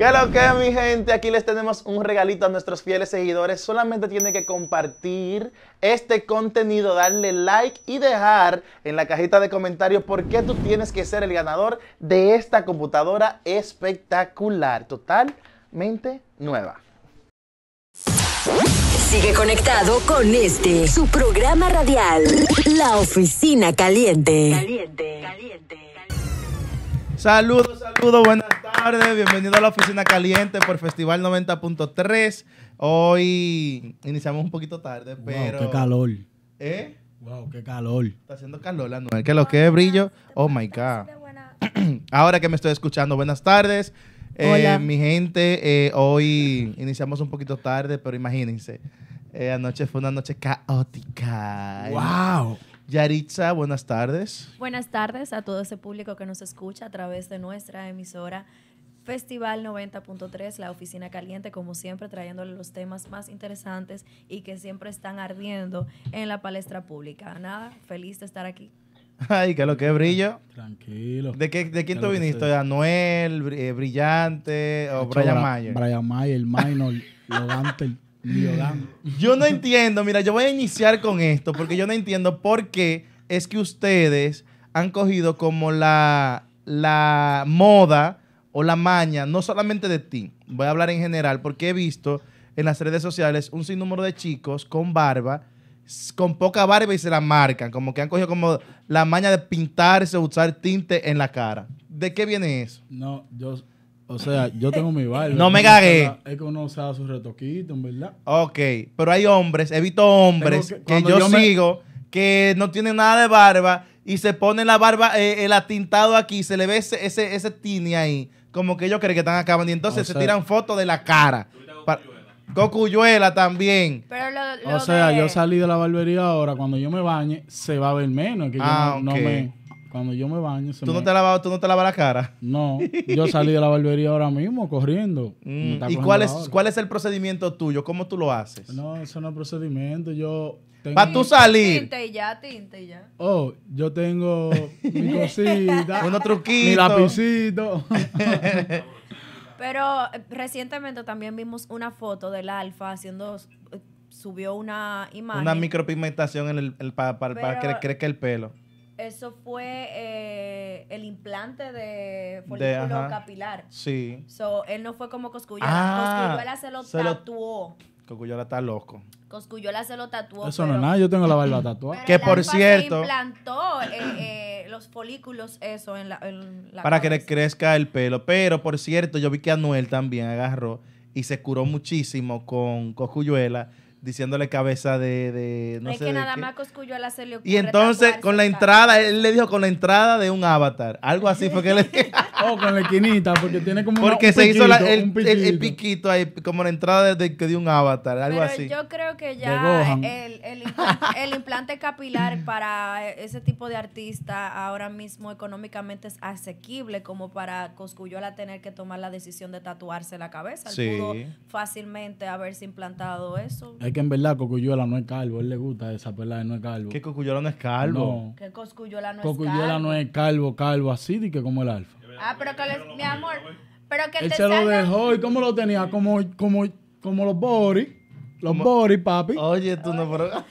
¿Qué lo que mi gente? Aquí les tenemos un regalito a nuestros fieles seguidores. Solamente tienen que compartir este contenido, darle like y dejar en la cajita de comentarios por qué tú tienes que ser el ganador de esta computadora espectacular, totalmente nueva. Sigue conectado con este, su programa radial, La Oficina Caliente. Caliente, caliente. Saludos, saludos, buenas tardes. Bienvenido a la oficina caliente por Festival 90.3. Hoy iniciamos un poquito tarde, pero. Wow, qué calor. ¿Eh? Wow, qué calor. Está haciendo calor, noche, Que lo que es brillo. Oh my God. Ahora que me estoy escuchando, buenas tardes. Eh, Mi gente, eh, hoy iniciamos un poquito tarde, pero imagínense. Eh, anoche fue una noche caótica. ¡Wow! Yaritza, buenas tardes. Buenas tardes a todo ese público que nos escucha a través de nuestra emisora Festival 90.3, la oficina caliente, como siempre, trayéndole los temas más interesantes y que siempre están ardiendo en la palestra pública. Nada, feliz de estar aquí. Ay, qué lo que brillo. Tranquilo. ¿De, qué, de quién tú viniste? Anuel, eh, Brillante o Brian Mayer? Brian Mayer, Minor, Yo no entiendo, mira, yo voy a iniciar con esto porque yo no entiendo por qué es que ustedes han cogido como la, la moda o la maña, no solamente de ti, voy a hablar en general porque he visto en las redes sociales un sinnúmero de chicos con barba, con poca barba y se la marcan, como que han cogido como la maña de pintarse, usar tinte en la cara. ¿De qué viene eso? No, yo o sea, yo tengo mi barba. No me cagué. Es que uno su sus retoquitos, ¿verdad? Ok, pero hay hombres, he visto hombres que, yo, sigo que no tienen nada de barba y se pone la barba, eh, eh, el atintado aquí, se le ve ese, ese, ese tini ahí. Como que ellos creen que están acabando. Y entonces se tiran fotos de la cara. Cocuyuela también. o sea, yo salí de la barbería ahora. Cuando yo me bañe, se va a ver menos. Que ah, yo no me... Cuando yo me baño. ¿Tú, No te lavas, ¿Tú no te lavas la cara? No, yo salí de la barbería ahora mismo corriendo. ¿Y cuál es, cuál es el procedimiento tuyo? ¿Cómo tú lo haces? No, eso no es procedimiento. Yo. Tengo... Para tú salir. Tinte y ya, tinte y ya. Oh, yo tengo mi cosita. Mi lapicito. Pero eh, recientemente también vimos una foto del Alfa haciendo eh, subió una imagen. Una micropigmentación en el, para, que para que el pelo. Eso fue eh, el implante de folículo capilar. Sí. So, él no fue como Cosculluela. Ah, se lo tatuó. está loco. Cosculluela se lo tatuó. Eso no es nada, yo tengo la barba tatuada. que por cierto. implantó eh, eh, los folículos, eso, en la. En para que le crezca el pelo. Pero por cierto, yo vi que Anuel también agarró y se curó muchísimo con Cosculluela diciéndole cabeza de... de es que nada más se le ocurre Y entonces, con la entrada, él le dijo con la entrada de un avatar. Algo así fue que le dijo. oh, con la esquinita, porque tiene como Porque un se hizo el, piquito. ahí, como la entrada de, de un avatar, algo así. yo creo que ya el, implante, capilar para ese tipo de artista ahora mismo económicamente es asequible como para Coscuyola tener que tomar la decisión de tatuarse la cabeza. Él pudo fácilmente haberse implantado eso que en verdad Cocuyola no es calvo, él le gusta esa pelada, no es calvo. ¿Qué Cocuyola no es calvo? No. ¿Qué Cocuyola no es calvo? Cocuyola no es calvo, calvo, así de que como el alfa. Ah, pero que le, mi amor, pero que él te se lo dejó y cómo lo tenía, como, como, como los boris. Los boris, papi. Oye, tú no, pero... no,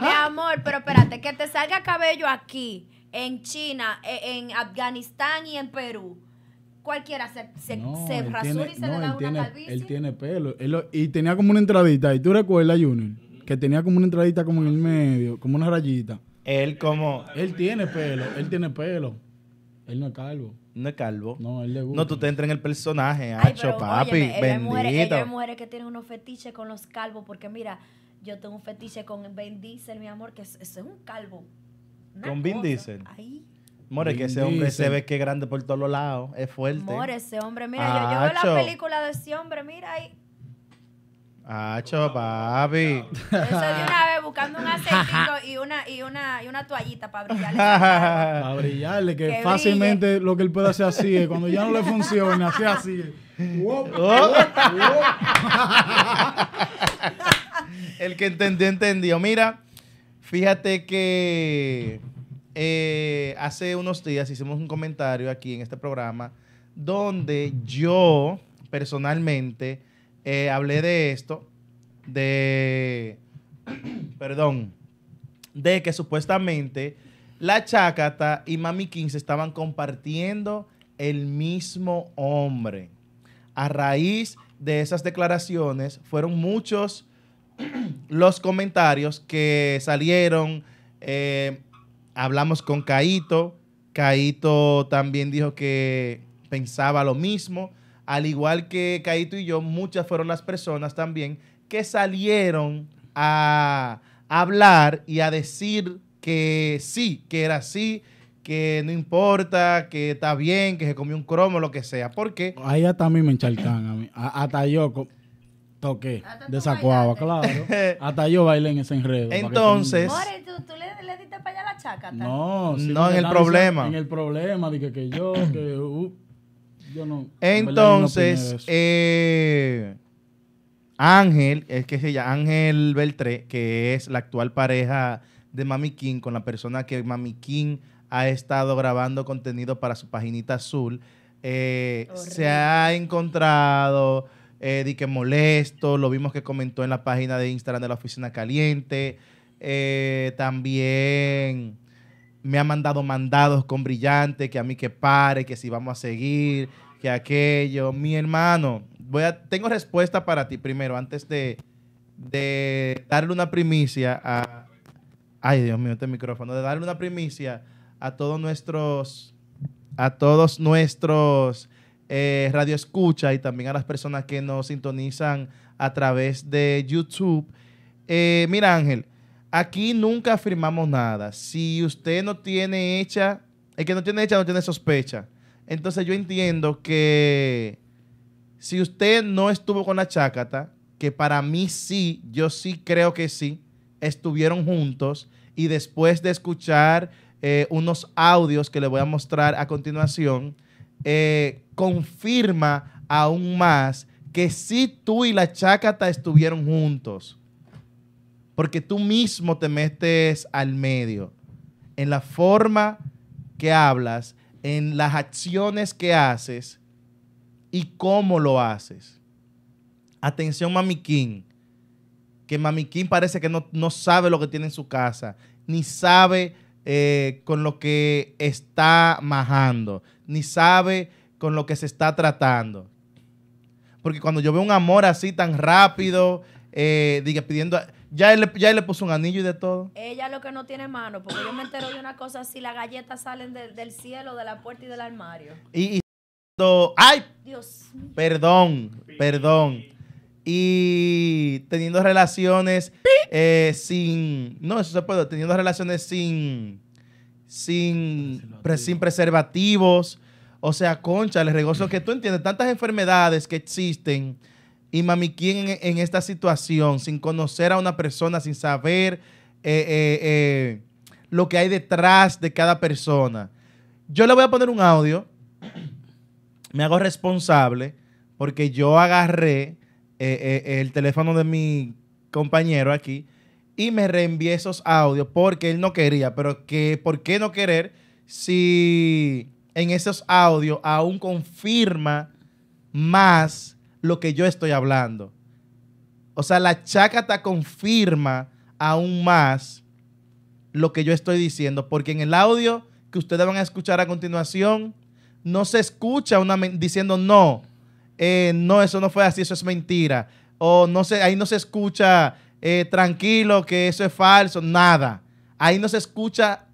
mi amor, pero espérate, que te salga cabello aquí, en China, e, en Afganistán y en Perú cualquiera se, rasura y se le da una Él tiene pelo. y tenía como una entradita. ¿Y tú recuerdas, Junior? Que tenía como una entradita como en el medio, como una rayita. Él como... Él tiene pelo, él tiene pelo. Él no es calvo. No es calvo. No, él le gusta. No, tú te entras en el personaje, hacho, papi, óyeme, mujeres, que tienen unos fetiches con los calvos, porque mira, yo tengo un fetiche con Ben Diesel, mi amor, que es un calvo. ¿Con Ben Ahí. More, que ese hombre se ve que es grande por todos los lados, es fuerte. More, ese hombre, mira, yo, veo la película de ese hombre, mira ahí. Acho, papi. Eso de una vez buscando un aceitito y una, y una, y una toallita para brillarle. para brillarle, que, fácilmente lo que él puede hacer así es cuando ya no le funciona, hace así. Oh. Oh. El que entendió, entendió. Mira, fíjate que eh, hace unos días hicimos un comentario aquí en este programa donde yo personalmente eh, hablé de esto, de, perdón, de que supuestamente la Chácata y Mami King se estaban compartiendo el mismo hombre. A raíz de esas declaraciones fueron muchos los comentarios que salieron. Eh, hablamos con Caito. Caito también dijo que pensaba lo mismo. Al igual que Caito y yo, muchas fueron las personas también que salieron a hablar y a decir que sí, que era así, que no importa, que está bien, que se comió un cromo, lo que sea. Porque. Ahí hasta a mí me encharcan, a mí. hasta yo Toqué, desacuaba, claro. Hasta yo bailé en ese enredo. Entonces. No, no en el problema. En el problema, dije que, yo, que. Uh, yo no. Entonces, eh, Ángel, es que se llama Ángel Beltré, que es la actual pareja de Mami King, con la persona que Mami King ha estado grabando contenido para su paginita azul, eh, se ha encontrado eh, di que molesto, lo vimos que comentó en la página de Instagram de la Oficina Caliente, eh, también me ha mandado mandados con brillante, que a mí que pare, que si vamos a seguir, que aquello. Mi hermano, voy tengo respuesta para ti primero, antes de, de darle una primicia a... Ay, Dios mío, este micrófono. De darle una primicia a todos nuestros... A todos nuestros eh, Radio Escucha y también a las personas que nos sintonizan a través de YouTube. Eh, mira, Ángel, aquí nunca afirmamos nada. Si usted no tiene hecha, el que no tiene hecha no tiene sospecha. Entonces yo entiendo que si usted no estuvo con la chácata, que para mí sí, yo sí creo que sí, estuvieron juntos y después de escuchar eh, unos audios que le voy a mostrar a continuación, eh, confirma aún más que si tú y la Chácata estuvieron juntos, porque tú mismo te metes al medio, en la forma que hablas, en las acciones que haces y cómo lo haces. Atención, Mami que Mami parece que no, no sabe lo que tiene en su casa, ni sabe eh, con lo que está majando, ni sabe con lo que se está tratando. Porque cuando yo veo un amor así tan rápido, eh, diga, pidiendo... ya él, ya le puso un anillo y de todo. Ella lo que no tiene mano, porque yo me entero de una cosa así, las galletas salen del cielo, de la puerta y del armario. Y, ay, Dios. Perdón, perdón y teniendo relaciones eh, sin. No, eso se puede. Teniendo relaciones sin. Sin, sin preservativos. O sea, concha, les regozo que tú entiendes tantas enfermedades que existen. Y mami, ¿quién en, esta situación, sin conocer a una persona, sin saber eh, eh, lo que hay detrás de cada persona? Yo le voy a poner un audio. Me hago responsable porque yo agarré eh, eh, el teléfono de mi compañero aquí y me reenvié esos audios porque él no quería, pero que, ¿por qué no querer si en esos audios aún confirma más lo que yo estoy hablando? O sea, la chácata confirma aún más lo que yo estoy diciendo, porque en el audio que ustedes van a escuchar a continuación, no se escucha una diciendo no, eh, no, eso no fue así, eso es mentira. O no se, ahí no se escucha eh, tranquilo, que eso es falso, nada. Ahí no se escucha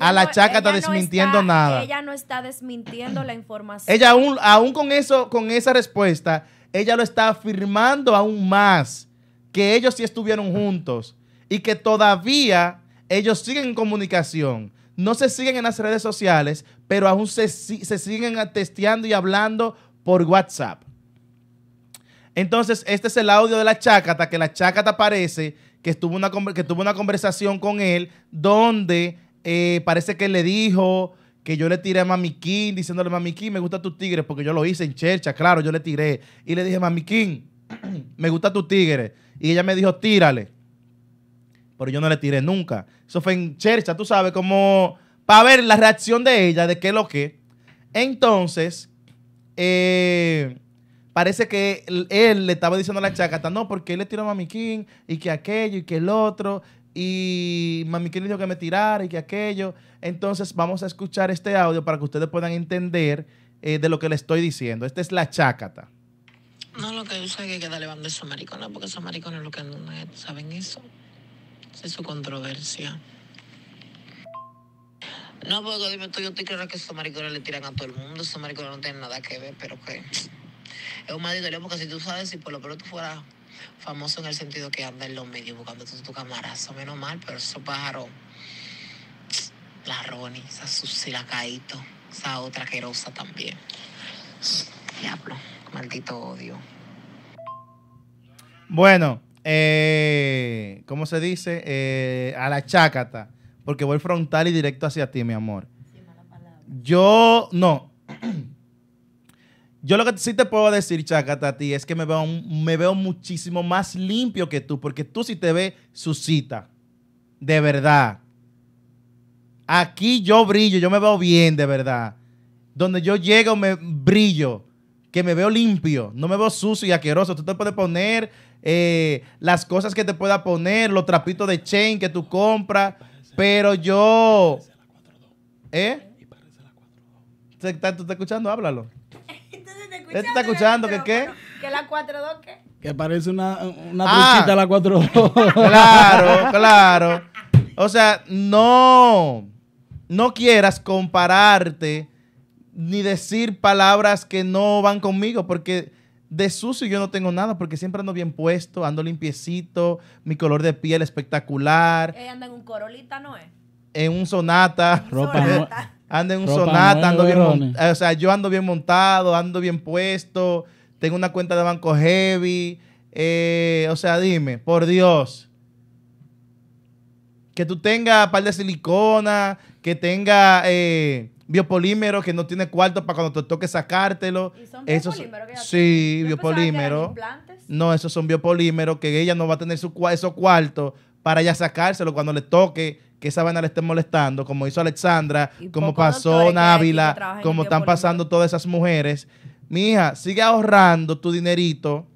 a la chaca está desmintiendo nada. Ella no está desmintiendo la información. Ella aún, aún con eso, con esa respuesta, ella lo está afirmando aún más que ellos sí estuvieron juntos y que todavía ellos siguen en comunicación. No se siguen en las redes sociales, pero aún se, se siguen testeando y hablando por WhatsApp. Entonces, este es el audio de la chácata, que la chácata parece que, estuvo una, que tuvo una conversación con él donde eh, parece que le dijo que yo le tiré a Mami King diciéndole, Mami King, me gusta tus tigres, porque yo lo hice en chercha, claro, yo le tiré. Y le dije, Mami King, me gusta tu tigres. Y ella me dijo, tírale. Pero yo no le tiré nunca. Eso fue en chercha, tú sabes, como para ver la reacción de ella, de qué lo que. Entonces, eh, parece que él, le estaba diciendo a la chácata, no, porque él le tiró a Mami y que aquello y que el otro. Y Mami King dijo que me tirara y que aquello. Entonces vamos a escuchar este audio para que ustedes puedan entender eh, de lo que le estoy diciendo. Esta es la chacata. No, lo que yo sé es que queda levando a esos maricones, porque esos maricones lo que saben eso. es su controversia. No, porque dime tú, yo te creo que esos maricones le tiran a todo el mundo, esos maricones no tienen nada que ver, pero que es un maldito porque si tú sabes, si por lo menos tú fueras famoso en el sentido que anda en los medios buscando tu, tu camarazo, menos mal, pero esos pájaros, la Ronnie, esa Susi, la esa otra querosa también. Diablo, maldito odio. Bueno, eh, ¿cómo se dice? Eh, a la chácata porque voy frontal y directo hacia ti, mi amor. yo, no. yo lo que sí te puedo decir, Chacata, a ti es que me veo, me veo muchísimo más limpio que tú, porque tú sí te ves sucita... De verdad. Aquí yo brillo, yo me veo bien, de verdad. Donde yo llego, me brillo que me veo limpio, no me veo sucio y aqueroso... Tú te puedes poner eh, las cosas que te pueda poner, los trapitos de chain que tú compras, pero yo. ¿Eh? parece la ¿Tú estás escuchando? Háblalo. ¿Tú este estás escuchando? qué? qué? ¿Que la 4-2 qué? Que parece una, una ah, la 4-2. claro, claro. O sea, no. No quieras compararte ni decir palabras que no van conmigo, porque de sucio yo no tengo nada porque siempre ando bien puesto, ando limpiecito, mi color de piel espectacular. Eh, anda en un corolita, ¿no es? En un sonata. Ropa sonata. Anda en un sonata, ando bien O sea, yo ando bien montado, ando bien puesto, tengo una cuenta de banco heavy. Eh, o sea, dime, por Dios que tú tengas par de silicona, que tenga eh, biopolímeros que no tiene cuarto para cuando te toque sacártelo. ¿Y son biopolímeros que Sí, biopolímeros. No, esos son biopolímeros que ella no va a tener su, esos cuartos para ya sacárselo cuando le toque que esa vaina le esté molestando, como hizo Alexandra, como pasó Návila, como están pasando todas esas mujeres. hija, sigue ahorrando tu dinerito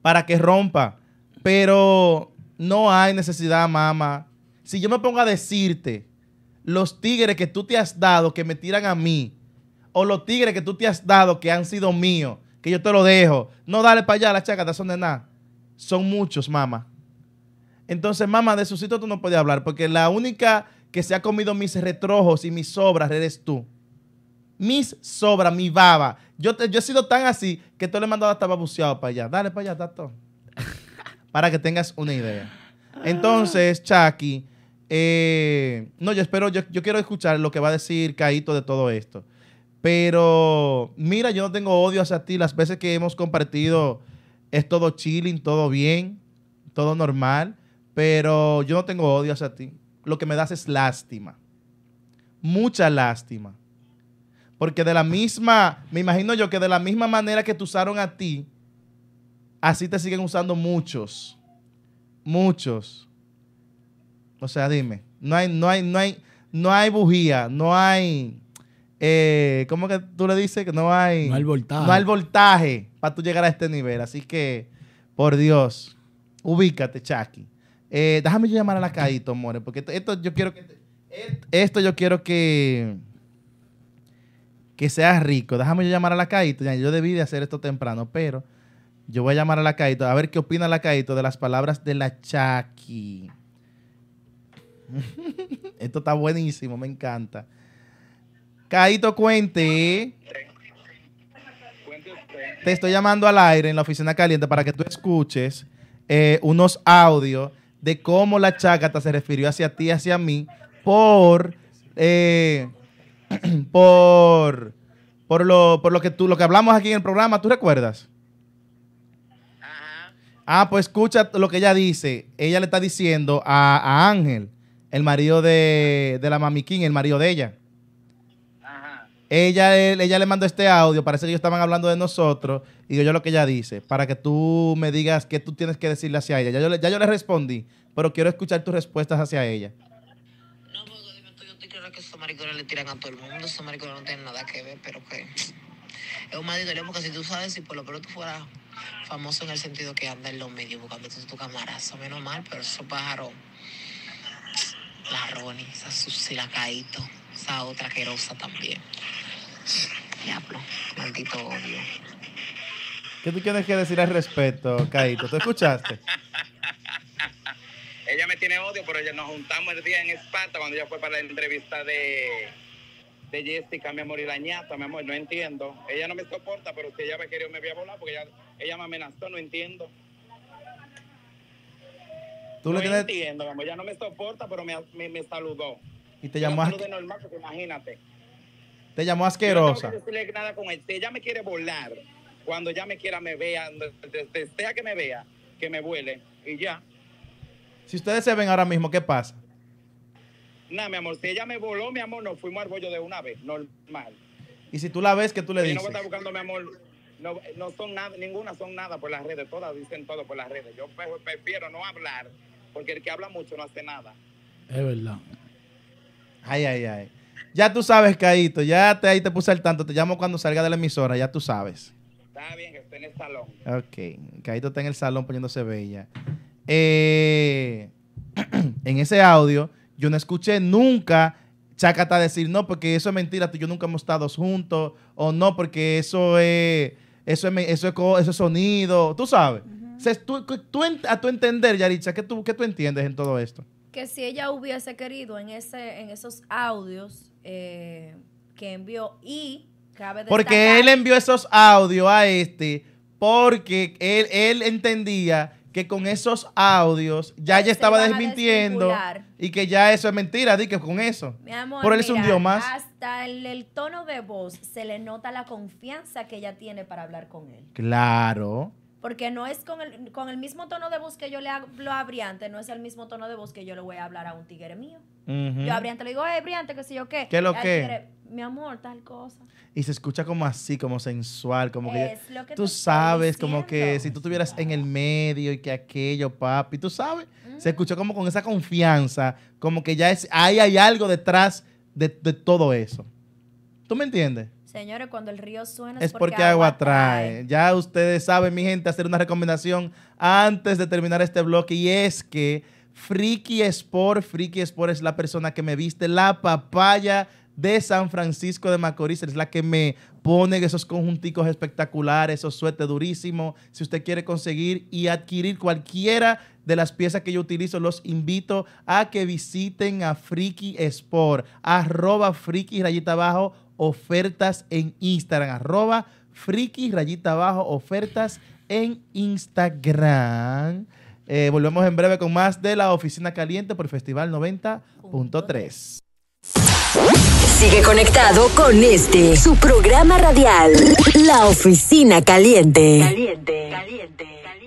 para que rompa. Pero no hay necesidad, mamá. Si yo me pongo a decirte los tigres que tú te has dado que me tiran a mí, o los tigres que tú te has dado que han sido míos, que yo te lo dejo, no dale para allá, las no son de nada. Son muchos, mamá. Entonces, mamá, de sitio tú no puedes hablar, porque la única que se ha comido mis retrojos y mis sobras eres tú. Mis sobras, mi baba. Yo, te, he sido tan así que tú le he mandado hasta babuceado para allá. Dale para allá, tato para que tengas una idea. Entonces, Chaki, eh, no, yo espero, yo, quiero escuchar lo que va a decir Caito de todo esto. Pero, mira, yo no tengo odio hacia ti. Las veces que hemos compartido es todo chilling, todo bien, todo normal. Pero yo no tengo odio hacia ti. Lo que me das es lástima. Mucha lástima. Porque de la misma, me imagino yo que de la misma manera que te usaron a ti, así te siguen usando muchos. Muchos. O sea, dime. No hay, no hay, no hay, no hay bujía, no hay. Eh, ¿Cómo que tú le dices? Que no hay. No hay voltaje. No hay voltaje para tú llegar a este nivel. Así que, por Dios, ubícate, Chucky. Eh, déjame yo llamar a la caída, More, porque esto, yo quiero que. esto yo quiero que. Que seas rico. Déjame yo llamar a la caída. yo debí de hacer esto temprano, pero yo voy a llamar a la Caito a ver qué opina la Caito de las palabras de la Chaki. Esto está buenísimo, me encanta. Caito, cuente. Te estoy llamando al aire en la oficina caliente para que tú escuches eh, unos audios de cómo la Chacata se refirió hacia ti, hacia mí, por, eh, por, por, por lo que tú, lo que hablamos aquí en el programa, ¿tú recuerdas? Ah, pues escucha lo que ella dice. Ella le está diciendo a, a Ángel, el marido de, de la mamiquín, el marido de ella. Ajá. Ella, eh, ella le mandó este audio, parece que ellos estaban hablando de nosotros, y yo, yo lo que ella dice, para que tú me digas qué tú tienes que decirle hacia ella. Ya yo, ya yo le respondí, pero quiero escuchar tus respuestas hacia ella. No, porque yo te creo que esos maricones le tiran a todo el mundo, esos maricones no tienen nada que ver, pero que es un maldito porque si tú sabes, si por lo menos tú fueras famoso en el sentido que anda en los medios buscando tu, camarazo, menos mal, pero esos pájaros, la Ronnie, esa Susi, la Caíto, esa otra querosa también. Diablo, maldito odio. ¿Qué tú tienes que decir al respecto, Caíto? ¿Tú escuchaste? ella me tiene odio, pero ella nos juntamos el día en Esparta cuando ella fue para la entrevista de de Jessica, mi amor, y la mi amor, no entiendo. Ella no me soporta, pero si ella me quería, me voy a volar porque ella, me amenazó, no entiendo. ¿Tú no entiendo, mi amor, ella no me soporta, pero me, saludó. Y te llamó asquerosa. normal, imagínate. Te llamó asquerosa. no nada con él. Este. Si ella me quiere volar, cuando ella me quiera, me vea, desea que me vea, que me vuele, y ya. Si ustedes se ven ahora mismo, ¿qué pasa? Nada, mi amor, si ella me voló, mi amor, nos fuimos al bollo de una vez, normal. Y si tú la ves, ¿qué tú le dices? Yo no me buscando, mi amor. No, son nada, ninguna son nada por las redes, todas dicen todo por las redes. Yo prefiero no hablar, porque el que habla mucho no hace nada. Es verdad. Ay, ay, ay. Ya tú sabes, Caíto, ya te, ahí te puse al tanto. Te llamo cuando salga de la emisora, ya tú sabes. Está bien, que esté en el salón. Ok, Caíto está en el salón poniéndose bella. Eh, en ese audio yo no escuché nunca Chacata decir, no, porque eso es mentira, tú yo nunca hemos estado juntos, o no, porque eso es, eso eso sonido, tú sabes. a tu entender, Yaricha, ¿qué tú, ¿qué tú entiendes en todo esto? Que si ella hubiese querido en, ese, en esos audios eh, que envió y... Cabe porque él envió esos audios a este porque él, él entendía que con esos audios ya ella estaba desmintiendo y que ya eso es mentira, di que con eso. Por él es un dios más. Hasta el, tono de voz se le nota la confianza que ella tiene para hablar con él. Claro. Porque no es con el, mismo tono de voz que yo le hablo a Briante, no es el mismo tono de voz que yo le voy a hablar a un tigre mío. Yo a Briante le digo, eh, Briante, qué sé yo qué. ¿Qué lo que? Mi amor, tal cosa. Y se escucha como así, como sensual, como que, tú sabes, como que si tú estuvieras en el medio y que aquello, papi, tú sabes, se escucha como con esa confianza, como que ya es, ahí hay algo detrás de todo eso. ¿Tú me entiendes? Señores, cuando el río suena es, porque, agua trae. Ya ustedes saben, mi gente, hacer una recomendación antes de terminar este bloque y es que Friki Sport, Friki Sport es la persona que me viste la papaya de San Francisco de Macorís, es la que me pone esos conjunticos espectaculares, esos suete durísimos. Si usted quiere conseguir y adquirir cualquiera de las piezas que yo utilizo, los invito a que visiten a Friki Sport, arroba Friki rayita abajo ofertas en Instagram, arroba friki rayita abajo ofertas en Instagram. Eh, volvemos en breve con más de la Oficina Caliente por Festival 90.3. Sigue conectado con este, su programa radial, La Oficina Caliente. Caliente, caliente, caliente.